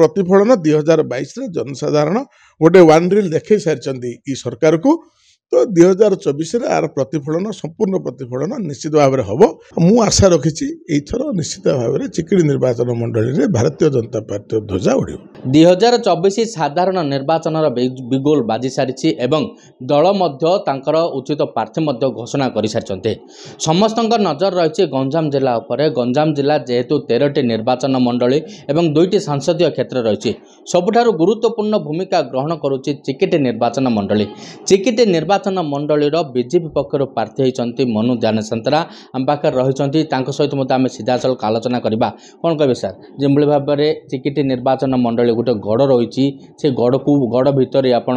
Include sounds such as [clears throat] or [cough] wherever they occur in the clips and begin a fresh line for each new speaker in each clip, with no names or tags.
ପ୍ରତିଫଳନ ଦୁଇ ହଜାର ବାଇଶରେ ଜନସାଧାରଣ ଗୋଟେ ୱାନ୍ ରିଲ୍ ଦେଖେଇ ସାରିଛନ୍ତି ଏ ସରକାରକୁ ତ ଦୁଇ ହଜାର ଚବିଶରେ ଆର ପ୍ରତିଫଳନ ସମ୍ପୂର୍ଣ୍ଣ ପ୍ରତିଫଳନ ନିଶ୍ଚିତ ଭାବରେ ହେବ ମୁଁ ଆଶା ରଖିଛି ଏଇଥର ନିଶ୍ଚିତ ଭାବରେ ଚିକିଡ଼ି ନିର୍ବାଚନ ମଣ୍ଡଳୀରେ ଭାରତୀୟ ଜନତା ପାର୍ଟିର ଧ୍ୱଜା
ଉଡ଼ିବ ଦୁଇ ହଜାର ଚବିଶ ସାଧାରଣ ନିର୍ବାଚନର ବିଗୋଲ ବାଜି ସାରିଛି ଏବଂ ଦଳ ମଧ୍ୟ ତାଙ୍କର ଉଚିତ ପ୍ରାର୍ଥୀ ମଧ୍ୟ ଘୋଷଣା କରିସାରିଛନ୍ତି ସମସ୍ତଙ୍କ ନଜର ରହିଛି ଗଞ୍ଜାମ ଜିଲ୍ଲା ଉପରେ ଗଞ୍ଜାମ ଜିଲ୍ଲା ଯେହେତୁ ତେରଟି ନିର୍ବାଚନ ମଣ୍ଡଳୀ ଏବଂ ଦୁଇଟି ସାଂସଦୀୟ କ୍ଷେତ୍ର ରହିଛି ସବୁଠାରୁ ଗୁରୁତ୍ୱପୂର୍ଣ୍ଣ ଭୂମିକା ଗ୍ରହଣ କରୁଛି ଚିକିଟି ନିର୍ବାଚନ ମଣ୍ଡଳୀ ଚିକିଟି ନିର୍ବାଚନ ନିର୍ବାଚନ ମଣ୍ଡଳୀର ବିଜେପି ପକ୍ଷରୁ ପ୍ରାର୍ଥୀ ହୋଇଛନ୍ତି ମନୁ ଧ୍ୟାନସନ୍ତରା ଆମ ପାଖରେ ରହିଛନ୍ତି ତାଙ୍କ ସହିତ ମଧ୍ୟ ଆମେ ସିଧାସଳଖ ଆଲୋଚନା କରିବା କ'ଣ କହିବେ ସାର୍ ଯେଉଁଭଳି ଭାବରେ ଚିକିଟି ନିର୍ବାଚନ ମଣ୍ଡଳୀ ଗୋଟେ ଗଡ଼ ରହିଛି ସେ ଗଡ଼କୁ ଗଡ଼ ଭିତରେ ଆପଣ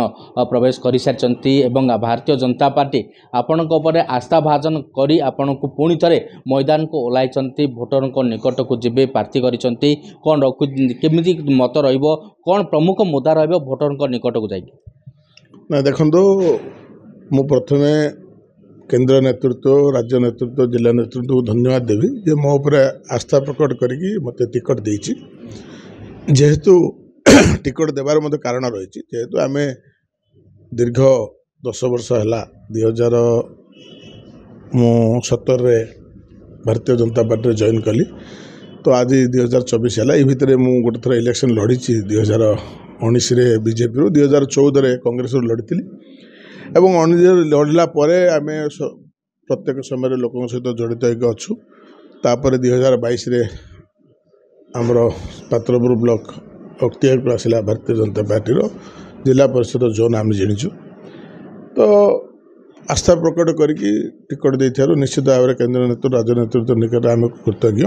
ପ୍ରବେଶ କରିସାରିଛନ୍ତି ଏବଂ ଭାରତୀୟ ଜନତା ପାର୍ଟି ଆପଣଙ୍କ ଉପରେ ଆସ୍ଥା ଭାଜନ କରି ଆପଣଙ୍କୁ ପୁଣି ଥରେ ମଇଦାନକୁ ଓହ୍ଲାଇଛନ୍ତି ଭୋଟରଙ୍କ ନିକଟକୁ ଯିବେ ପ୍ରାର୍ଥୀ କରିଛନ୍ତି କ'ଣ ରଖୁ କେମିତି ମତ ରହିବ କ'ଣ ପ୍ରମୁଖ ମୁଦା ରହିବ ଭୋଟରଙ୍କ ନିକଟକୁ ଯାଇକି
ନା ଦେଖନ୍ତୁ ମୁଁ ପ୍ରଥମେ କେନ୍ଦ୍ର ନେତୃତ୍ୱ ରାଜ୍ୟ ନେତୃତ୍ୱ ଜିଲ୍ଲା ନେତୃତ୍ୱକୁ ଧନ୍ୟବାଦ ଦେବି ଯେ ମୋ ଉପରେ ଆସ୍ଥା ପ୍ରକଟ କରିକି ମୋତେ ଟିକେଟ୍ ଦେଇଛି ଯେହେତୁ [clears throat] ଟିକେଟ୍ ଦେବାର ମଧ୍ୟ କାରଣ ରହିଛି ଯେହେତୁ ଆମେ ଦୀର୍ଘ ଦଶ ବର୍ଷ ହେଲା ଦୁଇ ହଜାର ମୁଁ ସତରରେ ଭାରତୀୟ ଜନତା ପାର୍ଟିରେ ଜଏନ୍ କଲି ତ ଆଜି ଦୁଇ ହଜାର ଚବିଶ ହେଲା ଏଇ ଭିତରେ ମୁଁ ଗୋଟେ ଥର ଇଲେକ୍ସନ୍ ଲଢ଼ିଛି ଦୁଇ ହଜାର ଉଣେଇଶରେ ବିଜେପିରୁ ଦୁଇ ହଜାର ଚଉଦରେ କଂଗ୍ରେସରୁ ଲଢ଼ିଥିଲି ଏବଂ ଅନିଯୋଗ ଲଢ଼ିଲା ପରେ ଆମେ ପ୍ରତ୍ୟେକ ସମୟରେ ଲୋକଙ୍କ ସହିତ ଜଡ଼ିତ ହେଇକି ଅଛୁ ତାପରେ ଦୁଇ ହଜାର ବାଇଶରେ ଆମର ପାତ୍ରପୁର ବ୍ଲକ ଅକ୍ତିଆରକୁ ଆସିଲା ଭାରତୀୟ ଜନତା ପାର୍ଟିର ଜିଲ୍ଲା ପରିଷଦ ଜୋନ୍ ଆମେ ଜାଣିଛୁ ତ ଆସ୍ଥା ପ୍ରକଟ କରିକି ଟିକଟ ଦେଇଥିବାରୁ ନିଶ୍ଚିତ ଭାବରେ କେନ୍ଦ୍ର ନେତୃତ୍ୱ ରାଜ୍ୟ ନେତୃତ୍ୱ ନିକଟରେ ଆମେ କୃତଜ୍ଞ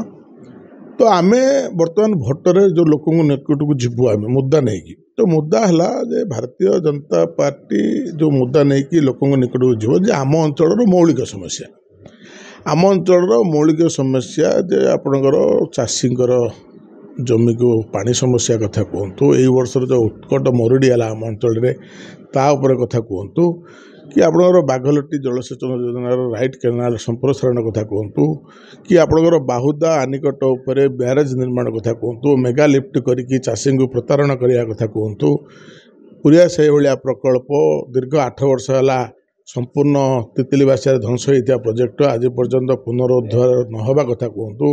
ତ ଆମେ ବର୍ତ୍ତମାନ ଭୋଟରେ ଯେଉଁ ଲୋକଙ୍କ ନିକଟକୁ ଯିବୁ ଆମେ ମୁଦା ନେଇକି ତ ମୁଦା ହେଲା ଯେ ଭାରତୀୟ ଜନତା ପାର୍ଟି ଯେଉଁ ମୁଦା ନେଇକି ଲୋକଙ୍କ ନିକଟକୁ ଯିବ ଯେ ଆମ ଅଞ୍ଚଳର ମୌଳିକ ସମସ୍ୟା ଆମ ଅଞ୍ଚଳର ମୌଳିକ ସମସ୍ୟା ଯେ ଆପଣଙ୍କର ଚାଷୀଙ୍କର ଜମିକୁ ପାଣି ସମସ୍ୟା କଥା କୁହନ୍ତୁ ଏଇ ବର୍ଷର ଯେଉଁ ଉତ୍କଟ ମରୁଡ଼ି ହେଲା ଆମ ଅଞ୍ଚଳରେ ତା ଉପରେ କଥା କୁହନ୍ତୁ କି ଆପଣଙ୍କର ବାଘଲଟି ଜଳସେଚନ ଯୋଜନାର ରାଇଟ୍ କେନାଲ ସମ୍ପ୍ରସାରଣ କଥା କୁହନ୍ତୁ କି ଆପଣଙ୍କର ବାହୁଦା ଆନିକଟ ଉପରେ ବ୍ୟାରେଜ୍ ନିର୍ମାଣ କଥା କୁହନ୍ତୁ ମେଗା ଲିଫ୍ଟ କରିକି ଚାଷୀଙ୍କୁ ପ୍ରତାରଣ କରିବା କଥା କୁହନ୍ତୁ ପୁରୀ ସେହିଭଳିଆ ପ୍ରକଳ୍ପ ଦୀର୍ଘ ଆଠ ବର୍ଷ ହେଲା ସମ୍ପୂର୍ଣ୍ଣ ତିତିଲିବାସିଆରେ ଧ୍ୱଂସ ହୋଇଥିବା ପ୍ରୋଜେକ୍ଟ ଆଜି ପର୍ଯ୍ୟନ୍ତ ପୁନରୁଦ୍ଧାର ନହେବା କଥା କୁହନ୍ତୁ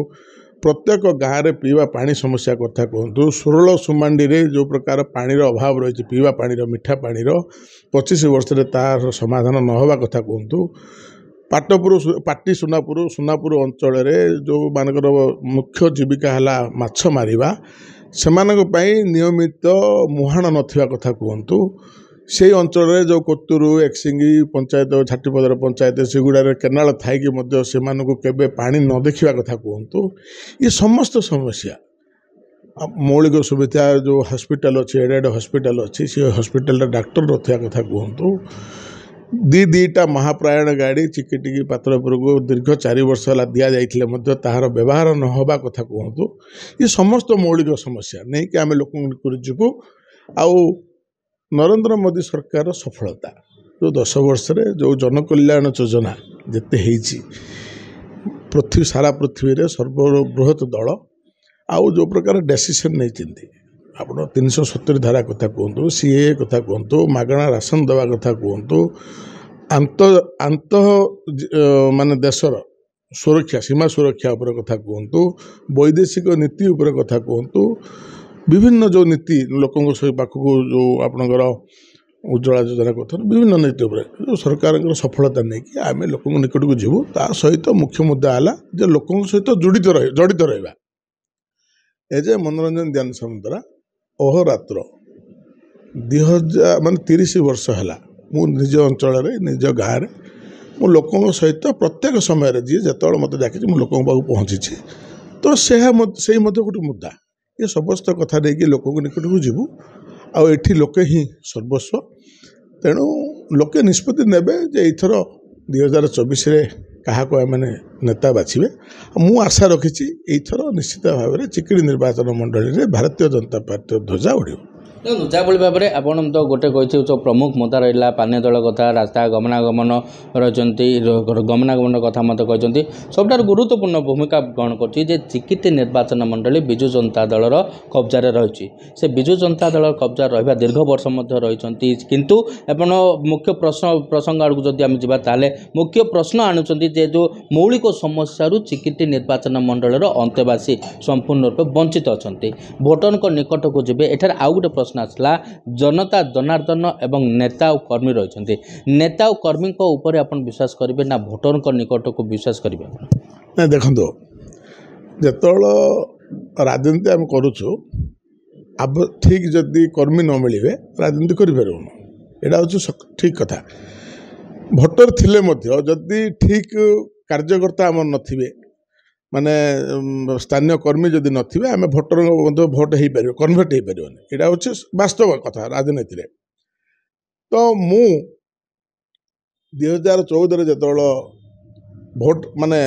ପ୍ରତ୍ୟେକ ଗାଁରେ ପିଇବା ପାଣି ସମସ୍ୟା କଥା କୁହନ୍ତୁ ସୁରଳ ସୁମାଣ୍ଡିରେ ଯେଉଁ ପ୍ରକାର ପାଣିର ଅଭାବ ରହିଛି ପିଇବା ପାଣିର ମିଠା ପାଣିର ପଚିଶ ବର୍ଷରେ ତାହାର ସମାଧାନ ନ ହେବା କଥା କୁହନ୍ତୁ ପାଟପୁର ପାଟି ସୁନାପୁର ସୁନାପୁର ଅଞ୍ଚଳରେ ଯେଉଁମାନଙ୍କର ମୁଖ୍ୟ ଜୀବିକା ହେଲା ମାଛ ମାରିବା ସେମାନଙ୍କ ପାଇଁ ନିୟମିତ ମୁହାଣ ନଥିବା କଥା କୁହନ୍ତୁ से अंचल जो कोतुर एक्सींगी पंचायत झाटीपदर पंचायत सेगुड़ा केनाल थी से मूल पा न देखा कथा कहतु ये समस्त समस्या मौलिक सुविधा जो हस्पिटाल अच्छे एड एड हस्पिटाल अच्छी से हस्पिटाल डाक्टर रखा कथा कहतु दी दीटा महाप्रायण गाड़ी चिकिटिकी पात्रपुर को दीर्घ चार वर्ष दि जाइर व्यवहार न होगा कथा कहतु ये समस्त मौलिक समस्या नहीं कि आम लोक जीव आ ନରେନ୍ଦ୍ର ମୋଦି ସରକାରର ସଫଳତା ଯେଉଁ ଦଶ ବର୍ଷରେ ଯେଉଁ ଜନକଲ୍ୟାଣ ଯୋଜନା ଯେତେ ହେଇଛି ପୃଥିବୀ ସାରା ପୃଥିବୀରେ ସର୍ବବୃହତ ଦଳ ଆଉ ଯେଉଁ ପ୍ରକାର ଡେସିସନ୍ ନେଇଛନ୍ତି ଆପଣ ତିନିଶହ ସତୁରି ଧାରା କଥା କୁହନ୍ତୁ ଏ କଥା କୁହନ୍ତୁ ମାଗଣା ରାସନ ଦେବା କଥା କୁହନ୍ତୁ ଆନ୍ତଃ ଆନ୍ତଃ ମାନେ ଦେଶର ସୁରକ୍ଷା ସୀମା ସୁରକ୍ଷା ଉପରେ କଥା କୁହନ୍ତୁ ବୈଦେଶିକ ନୀତି ଉପରେ କଥା କୁହନ୍ତୁ ବିଭିନ୍ନ ଯେଉଁ ନୀତି ଲୋକଙ୍କ ସେ ପାଖକୁ ଯେଉଁ ଆପଣଙ୍କର ଉଜ୍ଜଳା ଯୋଜନା କରୁଛନ୍ତି ବିଭିନ୍ନ ନୀତି ଉପରେ ଯେଉଁ ସରକାରଙ୍କର ସଫଳତା ନେଇକି ଆମେ ଲୋକଙ୍କ ନିକଟକୁ ଯିବୁ ତା ସହିତ ମୁଖ୍ୟ ମୁଦ୍ଦା ହେଲା ଯେ ଲୋକଙ୍କ ସହିତ ଜଡ଼ିତ ରହ ଜଡ଼ିତ ରହିବା ଏଜେ ମନୋରଞ୍ଜନ ଧ୍ୟାନ ସାମନ୍ତରା ଅହରାତ୍ର ଦୁଇ ହଜାର ମାନେ ତିରିଶ ବର୍ଷ ହେଲା ମୁଁ ନିଜ ଅଞ୍ଚଳରେ ନିଜ ଗାଁରେ ମୁଁ ଲୋକଙ୍କ ସହିତ ପ୍ରତ୍ୟେକ ସମୟରେ ଯିଏ ଯେତେବେଳେ ମୋତେ ଡାକିଛି ମୁଁ ଲୋକଙ୍କ ପାଖକୁ ପହଞ୍ଚିଛି ତ ସେ ସେଇ ମଧ୍ୟ ଗୋଟେ ମୁଦ୍ଦା ଏ ସମସ୍ତ କଥା ନେଇକି ଲୋକଙ୍କ ନିକଟକୁ ଯିବୁ ଆଉ ଏଠି ଲୋକେ ହିଁ ସର୍ବସ୍ୱ ତେଣୁ ଲୋକେ ନିଷ୍ପତ୍ତି ନେବେ ଯେ ଏଇଥର ଦୁଇ ହଜାର ଚବିଶରେ କାହାକୁ ଏମାନେ ନେତା ବାଛିବେ ମୁଁ ଆଶା ରଖିଛି ଏଇଥର ନିଶ୍ଚିତ ଭାବରେ ଚିକିଡ଼ି ନିର୍ବାଚନ ମଣ୍ଡଳୀରେ ଭାରତୀୟ ଜନତା ପାର୍ଟିର ଧ୍ୱଜା ଉଡ଼ିବ
ଦେଖନ୍ତୁ ଯାହାଭଳି ଭାବରେ ଆପଣ ତ ଗୋଟେ କହିଛି ଯେଉଁ ପ୍ରମୁଖ ମୁଦ୍ଦା ରହିଲା ପାନୀୟ ଜଳ କଥା ରାସ୍ତା ଗମନାଗମନ ରହିଛନ୍ତି ଗମନାଗମନ କଥା ମଧ୍ୟ କହିଛନ୍ତି ସବୁଠାରୁ ଗୁରୁତ୍ୱପୂର୍ଣ୍ଣ ଭୂମିକା ଗ୍ରହଣ କରୁଛି ଯେ ଚିକିତି ନିର୍ବାଚନ ମଣ୍ଡଳୀ ବିଜୁ ଜନତା ଦଳର କବ୍ଜାରେ ରହିଛି ସେ ବିଜୁ ଜନତା ଦଳ କବ୍ଜା ରହିବା ଦୀର୍ଘ ବର୍ଷ ମଧ୍ୟ ରହିଛନ୍ତି କିନ୍ତୁ ଆପଣ ମୁଖ୍ୟ ପ୍ରଶ୍ନ ପ୍ରସଙ୍ଗ ଆଡ଼କୁ ଯଦି ଆମେ ଯିବା ତାହେଲେ ମୁଖ୍ୟ ପ୍ରଶ୍ନ ଆଣୁଛନ୍ତି ଯେ ଯେଉଁ ମୌଳିକ ସମସ୍ୟାରୁ ଚିକିତି ନିର୍ବାଚନ ମଣ୍ଡଳୀର ଅନ୍ତେବାସୀ ସମ୍ପୂର୍ଣ୍ଣ ରୂପେ ବଞ୍ଚିତ ଅଛନ୍ତି ଭୋଟରଙ୍କ ନିକଟକୁ ଯିବେ ଏଠାରେ ଆଉ ଗୋଟେ ପ୍ରଶ୍ନ ପ୍ରଶ୍ନ ଆସିଲା ଜନତା ଜନାର୍ଦ୍ଦନ ଏବଂ ନେତା ଆଉ କର୍ମୀ ରହିଛନ୍ତି ନେତା ଆଉ କର୍ମୀଙ୍କ ଉପରେ ଆପଣ ବିଶ୍ୱାସ କରିବେ ନା ଭୋଟରଙ୍କ ନିକଟକୁ ବିଶ୍ୱାସ କରିବେ
ନାଇଁ ଦେଖନ୍ତୁ ଯେତେବେଳେ ରାଜନୀତି ଆମେ କରୁଛୁ ଠିକ୍ ଯଦି କର୍ମୀ ନ ମିଳିବେ ରାଜନୀତି କରିପାରିବୁନୁ ଏଇଟା ହେଉଛି ଠିକ୍ କଥା ଭୋଟର ଥିଲେ ମଧ୍ୟ ଯଦି ଠିକ୍ କାର୍ଯ୍ୟକର୍ତ୍ତା ଆମର ନଥିବେ ମାନେ ସ୍ଥାନୀୟ କର୍ମୀ ଯଦି ନଥିବେ ଆମେ ଭୋଟରଙ୍କ ମଧ୍ୟ ଭୋଟ୍ ହେଇପାରିବ କନଭର୍ଟ ହେଇପାରିବନି ଏଇଟା ହେଉଛି ବାସ୍ତବ କଥା ରାଜନୀତିରେ ତ ମୁଁ ଦୁଇହଜାର ଚଉଦରେ ଯେତେବେଳେ ଭୋଟ ମାନେ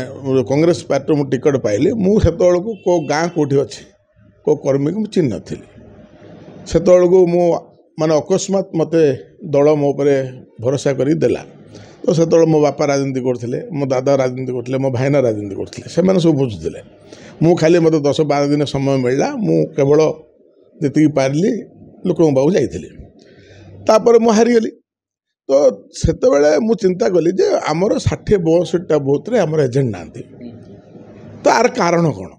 କଂଗ୍ରେସ ପାର୍ଟିରୁ ମୁଁ ଟିକେଟ୍ ପାଇଲି ମୁଁ ସେତେବେଳକୁ କେଉଁ ଗାଁ କେଉଁଠି ଅଛି କେଉଁ କର୍ମୀକୁ ମୁଁ ଚିହ୍ନି ନଥିଲି ସେତେବେଳକୁ ମୁଁ ମାନେ ଅକସ୍ମାତ୍ ମୋତେ ଦଳ ମୋ ଉପରେ ଭରସା କରିକି ଦେଲା ତ ସେତେବେଳେ ମୋ ବାପା ରାଜନୀତି କରୁଥିଲେ ମୋ ଦାଦା ରାଜନୀତି କରୁଥିଲେ ମୋ ଭାଇନା ରାଜନୀତି କରୁଥିଲେ ସେମାନେ ସବୁ ବୁଝୁଥିଲେ ମୁଁ ଖାଲି ମୋତେ ଦଶ ବାର ଦିନ ସମୟ ମିଳିଲା ମୁଁ କେବଳ ଯେତିକି ପାରିଲି ଲୋକଙ୍କ ପାଖକୁ ଯାଇଥିଲି ତାପରେ ମୁଁ ହାରିଗଲି ତ ସେତେବେଳେ ମୁଁ ଚିନ୍ତା କଲି ଯେ ଆମର ଷାଠିଏ ବୟସଟା ବୋଥରେ ଆମର ଏଜେଣ୍ଟ ନାହାନ୍ତି ତ ଆର କାରଣ କ'ଣ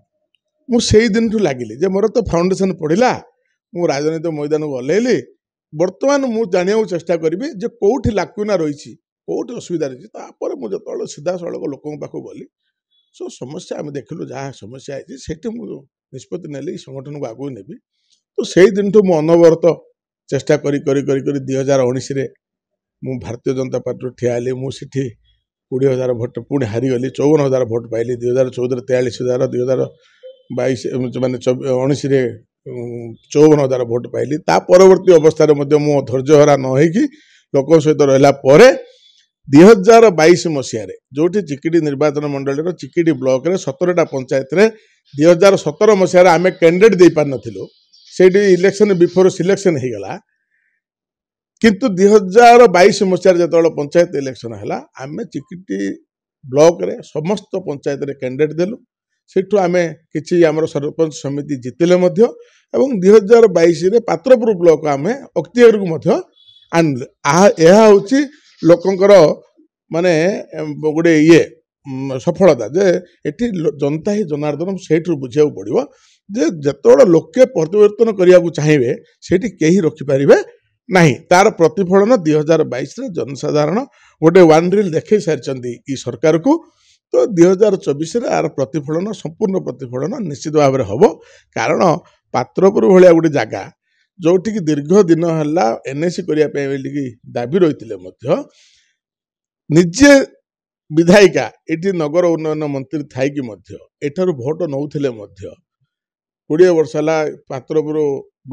ମୁଁ ସେଇଦିନଠୁ ଲାଗିଲି ଯେ ମୋର ତ ଫାଉଣ୍ଡେସନ୍ ପଡ଼ିଲା ମୁଁ ରାଜନୈତିକ ମଇଦାନକୁ ଓହ୍ଲାଇଲି ବର୍ତ୍ତମାନ ମୁଁ ଜାଣିବାକୁ ଚେଷ୍ଟା କରିବି ଯେ କେଉଁଠି ଲାକୁନା ରହିଛି କେଉଁଠି ଅସୁବିଧା ରହିଛି ତାପରେ ମୁଁ ଯେତେବେଳେ ସିଧାସଳଖ ଲୋକଙ୍କ ପାଖକୁ ଗଲି ସୋ ସମସ୍ୟା ଆମେ ଦେଖିଲୁ ଯାହା ସମସ୍ୟା ହେଇଛି ସେଇଠି ମୁଁ ନିଷ୍ପତ୍ତି ନେଲି ସଂଗଠନକୁ ଆଗକୁ ନେବି ତ ସେଇ ଦିନଠୁ ମୁଁ ଅନବରତ ଚେଷ୍ଟା କରି କରି କରି କରି ଦୁଇ ହଜାର ଉଣେଇଶରେ ମୁଁ ଭାରତୀୟ ଜନତା ପାର୍ଟିରୁ ଠିଆ ହେଲି ମୁଁ ସେଠି କୋଡ଼ିଏ ହଜାର ଭୋଟ ପୁଣି ହାରିଗଲି ଚଉବନ ହଜାର ଭୋଟ ପାଇଲି ଦୁଇ ହଜାର ଚଉଦରେ ତେୟାଳିଶ ହଜାର ଦୁଇ ହଜାର ବାଇଶ ମାନେ ଉଣେଇଶରେ ଚଉବନ ହଜାର ଭୋଟ ପାଇଲି ତା ପରବର୍ତ୍ତୀ ଅବସ୍ଥାରେ ମଧ୍ୟ ମୁଁ ଧୈର୍ଯ୍ୟହରା ନ ହେଇକି ଲୋକଙ୍କ ସହିତ ରହିଲା ପରେ ଦୁଇ ହଜାର ବାଇଶ ମସିହାରେ ଯେଉଁଠି ଚିକିଡ଼ି ନିର୍ବାଚନ ମଣ୍ଡଳୀର ଚିକିଡ଼ି ବ୍ଲକରେ ସତରଟା ପଞ୍ଚାୟତରେ ଦୁଇ ହଜାର ସତର ମସିହାରେ ଆମେ କ୍ୟାଣ୍ଡିଡେଟ୍ ଦେଇପାରିନଥିଲୁ ସେଇଠି ଇଲେକ୍ସନ୍ ବିଫୋର୍ ସିଲେକ୍ସନ୍ ହୋଇଗଲା କିନ୍ତୁ ଦୁଇ ହଜାର ବାଇଶ ମସିହାରେ ଯେତେବେଳେ ପଞ୍ଚାୟତ ଇଲେକ୍ସନ୍ ହେଲା ଆମେ ଚିକିଟି ବ୍ଲକରେ ସମସ୍ତ ପଞ୍ଚାୟତରେ କ୍ୟାଣ୍ଡିଡେଟ୍ ଦେଲୁ ସେଇଠୁ ଆମେ କିଛି ଆମର ସରପଞ୍ଚ ସମିତି ଜିତିଲେ ମଧ୍ୟ ଏବଂ ଦୁଇ ହଜାର ବାଇଶରେ ପାତ୍ରପୁର ବ୍ଲକ ଆମେ ଅକ୍ତିଆରକୁ ମଧ୍ୟ ଆଣିଲୁ ଏହା ହେଉଛି ଲୋକଙ୍କର ମାନେ ଗୋଟେ ଇଏ ସଫଳତା ଯେ ଏଠି ଜନତା ହିଁ ଜନାର୍ଦ୍ଦନ ସେଇଠୁ ବୁଝିବାକୁ ପଡ଼ିବ ଯେ ଯେତେବେଳେ ଲୋକେ ପରିବର୍ତ୍ତନ କରିବାକୁ ଚାହିଁବେ ସେଇଠି କେହି ରଖିପାରିବେ ନାହିଁ ତାର ପ୍ରତିଫଳନ ଦୁଇ ହଜାର ବାଇଶରେ ଜନସାଧାରଣ ଗୋଟେ ୱାନ୍ ଡ୍ରିଲ୍ ଦେଖେଇ ସାରିଛନ୍ତି ଇ ସରକାରକୁ ତ ଦୁଇ ହଜାର ଚବିଶରେ ଆର ପ୍ରତିଫଳନ ସମ୍ପୂର୍ଣ୍ଣ ପ୍ରତିଫଳନ ନିଶ୍ଚିତ ଭାବରେ ହେବ କାରଣ ପାତ୍ରପୁର ଭଳିଆ ଗୋଟେ ଜାଗା ଯେଉଁଠିକି ଦୀର୍ଘ ଦିନ ହେଲା ଏନ୍ଏସି କରିବା ପାଇଁ ବୋଲିକି ଦାବି ରହିଥିଲେ ମଧ୍ୟ ନିଜେ ବିଧାୟିକା ଏଠି ନଗର ଉନ୍ନୟନ ମନ୍ତ୍ରୀ ଥାଇକି ମଧ୍ୟ ଏଠାରୁ ଭୋଟ ନେଉଥିଲେ ମଧ୍ୟ କୋଡ଼ିଏ ବର୍ଷ ହେଲା ପାତ୍ରପୁର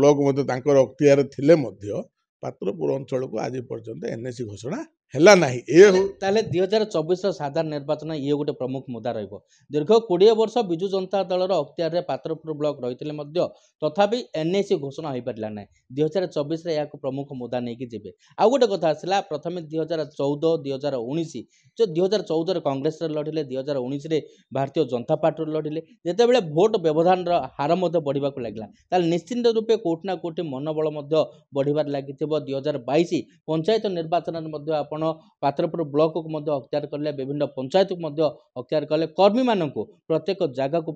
ବ୍ଲକ ମଧ୍ୟ ତାଙ୍କର ଅକ୍ତିଆରରେ ଥିଲେ ମଧ୍ୟ ପାତ୍ରପୁର ଅଞ୍ଚଳକୁ ଆଜି ପର୍ଯ୍ୟନ୍ତ ଏନ୍ଏସି ଘୋଷଣା ହେଲା
ନାହିଁ ଏ ତାହେଲେ ଦୁଇ ହଜାର ଚବିଶର ସାଧାରଣ ନିର୍ବାଚନ ଇଏ ଗୋଟେ ପ୍ରମୁଖ ମୁଦା ରହିବ ଦୀର୍ଘ କୋଡ଼ିଏ ବର୍ଷ ବିଜୁ ଜନତା ଦଳର ଅକ୍ତିଆରରେ ପାତ୍ରପୁର ବ୍ଲକ ରହିଥିଲେ ମଧ୍ୟ ତଥାପି ଏନ୍ଏସି ଘୋଷଣା ହୋଇପାରିଲା ନାହିଁ ଦୁଇ ହଜାର ଚବିଶରେ ଏହାକୁ ପ୍ରମୁଖ ମୁଦା ନେଇକି ଯିବେ ଆଉ ଗୋଟେ କଥା ଆସିଲା ପ୍ରଥମେ ଦୁଇ ହଜାର ଚଉଦ ଦୁଇ ହଜାର ଉଣେଇଶ ଯେଉଁ ଦୁଇ ହଜାର ଚଉଦରେ କଂଗ୍ରେସରେ ଲଢ଼ିଲେ ଦୁଇ ହଜାର ଉଣେଇଶରେ ଭାରତୀୟ ଜନତା ପାର୍ଟିରୁ ଲଢ଼ିଲେ ଯେତେବେଳେ ଭୋଟ ବ୍ୟବଧାନର ହାର ମଧ୍ୟ ବଢ଼ିବାକୁ ଲାଗିଲା ତାହେଲେ ନିଶ୍ଚିନ୍ତ ରୂପେ କେଉଁଠି ନା କେଉଁଠି ମନୋବଳ ମଧ୍ୟ ବଢ଼ିବାରେ ଲାଗିଥିବ ଦୁଇ ହଜାର ବାଇଶ ପଞ୍ଚାୟତ ନିର୍ବାଚନରେ ମଧ୍ୟ ଆପଣ ଆପଣ ପାତ୍ରପୁର ବ୍ଲକକୁ ମଧ୍ୟ ଅକ୍ତିଆର କଲେ ବିଭିନ୍ନ ପଞ୍ଚାୟତକୁ ମଧ୍ୟ ଅକ୍ତିଆର କଲେ କର୍ମୀମାନଙ୍କୁ ପ୍ରତ୍ୟେକ ଜାଗାକୁ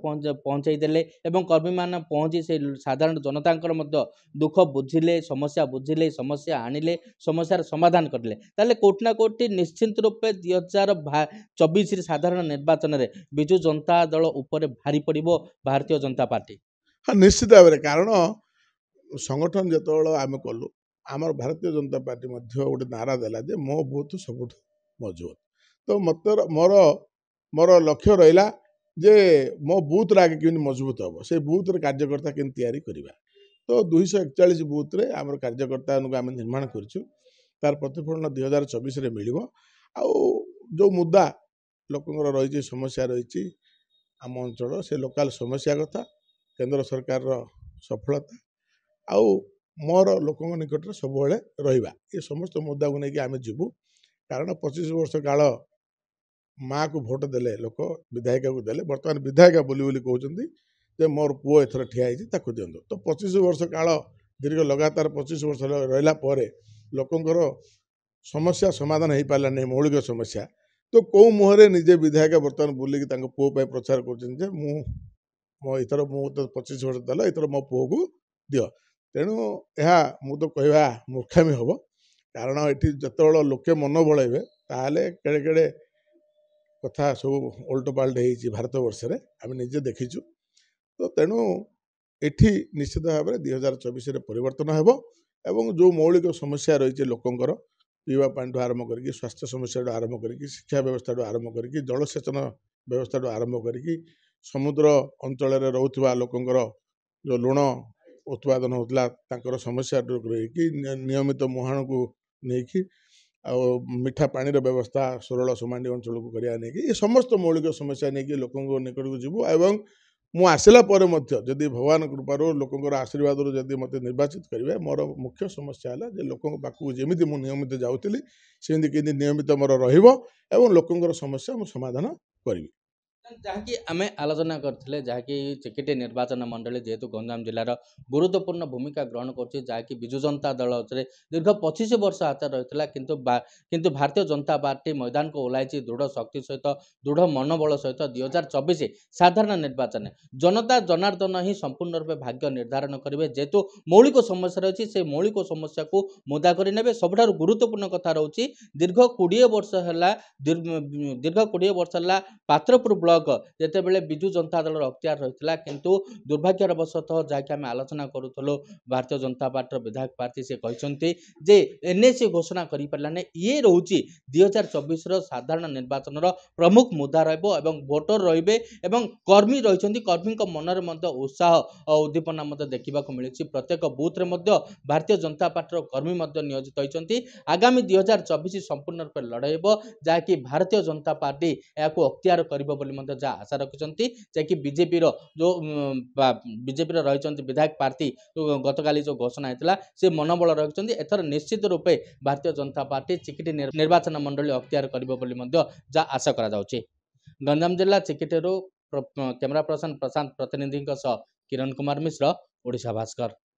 ପହଞ୍ଚାଇ ଦେଲେ ଏବଂ କର୍ମୀମାନେ ପହଞ୍ଚି ସେ ସାଧାରଣ ଜନତାଙ୍କର ମଧ୍ୟ ଦୁଃଖ ବୁଝିଲେ ସମସ୍ୟା ବୁଝିଲେ ସମସ୍ୟା ଆଣିଲେ ସମସ୍ୟାର ସମାଧାନ କରିଲେ ତାହେଲେ କେଉଁଠି ନା କେଉଁଠି ନିଶ୍ଚିତ ରୂପେ ଦୁଇ ହଜାର ଚବିଶରେ ସାଧାରଣ ନିର୍ବାଚନରେ ବିଜୁ ଜନତା ଦଳ ଉପରେ ଭାରି ପଡ଼ିବ ଭାରତୀୟ ଜନତା ପାର୍ଟି
ନିଶ୍ଚିତ ଭାବରେ କାରଣ ସଂଗଠନ ଯେତେବେଳେ ଆମେ କଲୁ आम भारतीय जनता पार्टी गोटे नारा दे मो बूथ सब मजबूत तो मत मोर मोर लक्ष्य रहा जे मो बूथ रागे कि मजबूत हे से बूथ कार्यकर्ता के तो दुईश एकचाश बूथ में आम कार्यकर्ता आम निर्माण कर प्रतिफलन दुई हजार चबीस मिल जो मुदा लोक रही समस्या रही आम अंचल से लोकाल समस्या कथा केन्द्र सरकार सफलता आ ମୋର ଲୋକଙ୍କ ନିକଟରେ ସବୁବେଳେ ରହିବା ଏ ସମସ୍ତ ମୁଦ୍ଦାକୁ ନେଇକି ଆମେ ଯିବୁ କାରଣ ପଚିଶ ବର୍ଷ କାଳ ମାଆକୁ ଭୋଟ୍ ଦେଲେ ଲୋକ ବିଧାୟିକାକୁ ଦେଲେ ବର୍ତ୍ତମାନ ବିଧାୟିକା ବୋଲି ବୋଲି କହୁଛନ୍ତି ଯେ ମୋର ପୁଅ ଏଥର ଠିଆ ହେଇଛି ତାକୁ ଦିଅନ୍ତୁ ତ ପଚିଶ ବର୍ଷ କାଳ ଦୀର୍ଘ ଲଗାତାର ପଚିଶ ବର୍ଷ ରହିଲା ପରେ ଲୋକଙ୍କର ସମସ୍ୟା ସମାଧାନ ହେଇପାରିଲା ନାହିଁ ମୌଳିକ ସମସ୍ୟା ତ କେଉଁ ମୁହଁରେ ନିଜେ ବିଧାୟକ ବର୍ତ୍ତମାନ ବୁଲିକି ତାଙ୍କ ପୁଅ ପାଇଁ ପ୍ରଚାର କରୁଛନ୍ତି ଯେ ମୁଁ ମୋ ଏଥର ମୁଁ ତ ପଚିଶ ବର୍ଷ ଦେଲ ଏଥର ମୋ ପୁଅକୁ ଦିଅ ତେଣୁ ଏହା ମୁଁ ତ କହିବା ମୂର୍ଖାମୀ ହେବ କାରଣ ଏଠି ଯେତେବେଳେ ଲୋକେ ମନ ବଳେଇବେ ତାହେଲେ କେଡ଼େ କେଡ଼େ କଥା ସବୁ ଓଲଟପାଲଟେ ହେଇଛି ଭାରତବର୍ଷରେ ଆମେ ନିଜେ ଦେଖିଛୁ ତ ତେଣୁ ଏଠି ନିଶ୍ଚିତ ଭାବରେ ଦୁଇ ହଜାର ଚବିଶରେ ପରିବର୍ତ୍ତନ ହେବ ଏବଂ ଯେଉଁ ମୌଳିକ ସମସ୍ୟା ରହିଛି ଲୋକଙ୍କର ପିଇବା ପାଣିଠୁ ଆରମ୍ଭ କରିକି ସ୍ୱାସ୍ଥ୍ୟ ସମସ୍ୟାଠୁ ଆରମ୍ଭ କରିକି ଶିକ୍ଷା ବ୍ୟବସ୍ଥାଠୁ ଆରମ୍ଭ କରିକି ଜଳସେଚନ ବ୍ୟବସ୍ଥାଠୁ ଆରମ୍ଭ କରିକି ସମୁଦ୍ର ଅଞ୍ଚଳରେ ରହୁଥିବା ଲୋକଙ୍କର ଯେଉଁ ଲୁଣ ଉତ୍ପାଦନ ହେଉଥିଲା ତାଙ୍କର ସମସ୍ୟା ରହିକି ନିୟମିତ ମୁହାଣକୁ ନେଇକି ଆଉ ମିଠା ପାଣିର ବ୍ୟବସ୍ଥା ସରଳ ସୁମାଣ୍ଡି ଅଞ୍ଚଳକୁ କରିବା ନେଇକି ଏ ସମସ୍ତ ମୌଳିକ ସମସ୍ୟା ନେଇକି ଲୋକଙ୍କ ନିକଟକୁ ଯିବୁ ଏବଂ ମୁଁ ଆସିଲା ପରେ ମଧ୍ୟ ଯଦି ଭଗବାନ କୃପାରୁ ଲୋକଙ୍କର ଆଶୀର୍ବାଦରୁ ଯଦି ମୋତେ ନିର୍ବାଚିତ କରିବେ ମୋର ମୁଖ୍ୟ ସମସ୍ୟା ହେଲା ଯେ ଲୋକଙ୍କ ପାଖକୁ ଯେମିତି ମୁଁ ନିୟମିତ ଯାଉଥିଲି ସେମିତି କେମିତି ନିୟମିତ ମୋର ରହିବ ଏବଂ ଲୋକଙ୍କର ସମସ୍ୟା ମୁଁ ସମାଧାନ କରିବି
जहाँक आमे आलोचना गरिकेटे निर्वाचन मण्डली गञ्जाम जिल्ला गुरुत्वपूर्ण भूमिका ग्रहण गर्छु जहाँकि विजु जनता दलहरू दीर्घ पचिस वर्ष हात रहेछ भारतीय जनता पर्टी मैदानको ओहै दृढ शक्ति सहित दृढ मनोबल सहित दुई हजार चबिस साधारण निर्वाचन जनता जनार्दन हिँड सम्पूर्ण रूपमा भाग्य निर्धारण गरे जु मौलिक समस्या से मौलिक समस्या समस्याको मुदा नै सबुठु गुरुत्वपूर्ण कथा रह दीर्घ कि वर्ष होला दीर्घ कि वर्ष होला पत्रपुर ब्लक ବିଧାୟକ ଯେତେବେଳେ ବିଜୁ ଜନତା ଦଳର ଅକ୍ତିଆର ରହିଥିଲା କିନ୍ତୁ ଦୁର୍ଭାଗ୍ୟର ବଶତଃ ଯାହାକି ଆମେ ଆଲୋଚନା କରୁଥିଲୁ ଭାରତୀୟ ଜନତା ପାର୍ଟିର ବିଧାୟକ ପ୍ରାର୍ଥୀ ସେ କହିଛନ୍ତି ଯେ ଏନ୍ଏସି ଘୋଷଣା କରିପାରିଲାନି ଇଏ ରହୁଛି ଦୁଇ ହଜାର ଚବିଶର ସାଧାରଣ ନିର୍ବାଚନର ପ୍ରମୁଖ ମୁଦ୍ଦା ରହିବ ଏବଂ ଭୋଟର ରହିବେ ଏବଂ କର୍ମୀ ରହିଛନ୍ତି କର୍ମୀଙ୍କ ମନରେ ମଧ୍ୟ ଉତ୍ସାହ ଉଦ୍ଦୀପନା ମଧ୍ୟ ଦେଖିବାକୁ ମିଳିଛି ପ୍ରତ୍ୟେକ ବୁଥ୍ରେ ମଧ୍ୟ ଭାରତୀୟ ଜନତା ପାର୍ଟିର କର୍ମୀ ମଧ୍ୟ ନିୟୋଜିତ ହୋଇଛନ୍ତି ଆଗାମୀ ଦୁଇ ହଜାର ଚବିଶ ସମ୍ପୂର୍ଣ୍ଣ ରୂପେ ଲଢ଼େଇବ ଯାହାକି ଭାରତୀୟ ଜନତା ପାର୍ଟି ଏହାକୁ ଅକ୍ତିଆର କରିବ ବୋଲି ମଧ୍ୟ ମହାନ୍ତ ଯାହା ଆଶା ରଖିଛନ୍ତି ଯାହାକି ବିଜେପିର ଯେଉଁ ବିଜେପିର ରହିଛନ୍ତି ବିଧାୟକ ପାର୍ଟୀ ଗତକାଲି ଯେଉଁ ଘୋଷଣା ହେଇଥିଲା ସେ ମନୋବଳ ରଖିଛନ୍ତି ଏଥର ନିଶ୍ଚିତ ରୂପେ ଭାରତୀୟ ଜନତା ପାର୍ଟି ଚିକିଟି ନିର୍ବାଚନ ମଣ୍ଡଳୀ ଅକ୍ତିଆର କରିବ ବୋଲି ମଧ୍ୟ ଯାହା ଆଶା କରାଯାଉଛି ଗଞ୍ଜାମ ଜିଲ୍ଲା ଚିକିଟିରୁ କ୍ୟାମେରା ପର୍ସନ୍ ପ୍ରଶାନ୍ତ ପ୍ରତିନିଧିଙ୍କ ସହ କିରଣ କୁମାର ମିଶ୍ର ଓଡ଼ିଶା ଭାସ୍କର